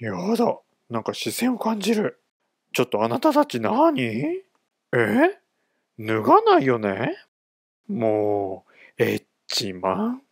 やだ。なんか視線を感じる。ちょっとあなたたち何え脱がないよねもう、エッチマン。